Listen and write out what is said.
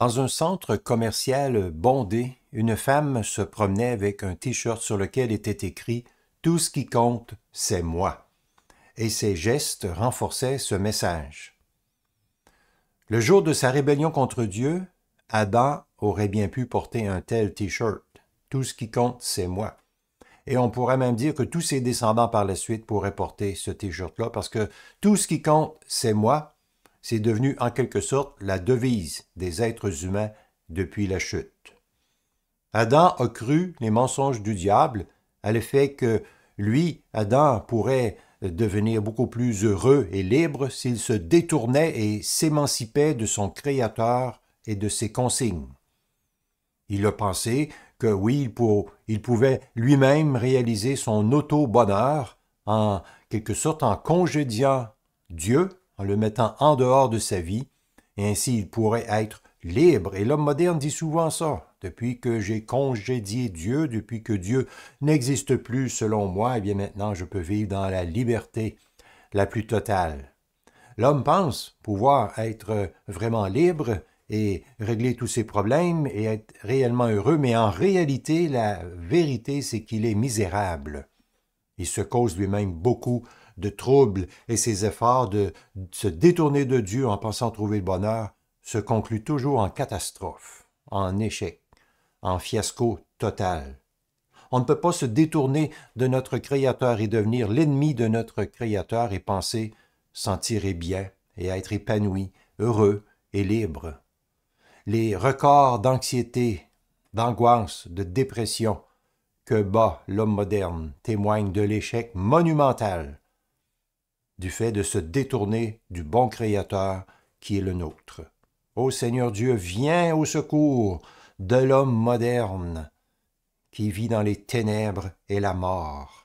Dans un centre commercial bondé, une femme se promenait avec un t-shirt sur lequel était écrit Tout ce qui compte, c'est moi. Et ses gestes renforçaient ce message. Le jour de sa rébellion contre Dieu, Adam aurait bien pu porter un tel t-shirt. Tout ce qui compte, c'est moi. Et on pourrait même dire que tous ses descendants par la suite pourraient porter ce t-shirt-là parce que tout ce qui compte, c'est moi, c'est devenu en quelque sorte la devise des êtres humains depuis la chute. Adam a cru les mensonges du diable à l'effet que lui, Adam, pourrait devenir beaucoup plus heureux et libre s'il se détournait et s'émancipait de son Créateur et de ses consignes. Il a pensé que oui, il, pour, il pouvait lui-même réaliser son auto-bonheur, en quelque sorte en congédiant Dieu en le mettant en dehors de sa vie, et ainsi il pourrait être libre. Et l'homme moderne dit souvent ça. Depuis que j'ai congédié Dieu, depuis que Dieu n'existe plus selon moi, eh bien maintenant je peux vivre dans la liberté la plus totale. L'homme pense pouvoir être vraiment libre et régler tous ses problèmes et être réellement heureux, mais en réalité, la vérité, c'est qu'il est misérable. Il se cause lui-même beaucoup de troubles et ses efforts de se détourner de Dieu en pensant trouver le bonheur se concluent toujours en catastrophe, en échec, en fiasco total. On ne peut pas se détourner de notre Créateur et devenir l'ennemi de notre Créateur et penser s'en tirer bien et être épanoui, heureux et libre. Les records d'anxiété, d'angoisse, de dépression que bat l'homme moderne témoignent de l'échec monumental du fait de se détourner du bon Créateur qui est le nôtre. Ô Seigneur Dieu, viens au secours de l'homme moderne qui vit dans les ténèbres et la mort.